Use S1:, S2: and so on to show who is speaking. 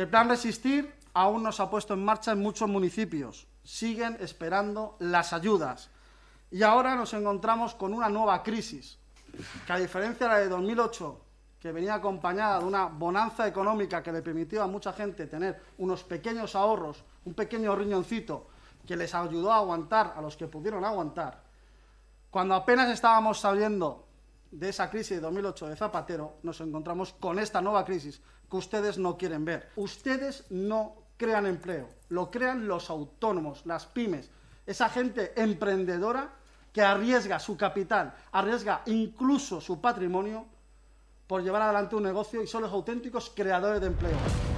S1: El plan Resistir aún nos ha puesto en marcha en muchos municipios. Siguen esperando las ayudas. Y ahora nos encontramos con una nueva crisis, que a diferencia de la de 2008, que venía acompañada de una bonanza económica que le permitió a mucha gente tener unos pequeños ahorros, un pequeño riñoncito que les ayudó a aguantar a los que pudieron aguantar, cuando apenas estábamos sabiendo de esa crisis de 2008 de Zapatero, nos encontramos con esta nueva crisis que ustedes no quieren ver. Ustedes no crean empleo, lo crean los autónomos, las pymes, esa gente emprendedora que arriesga su capital, arriesga incluso su patrimonio por llevar adelante un negocio y son los auténticos creadores de empleo.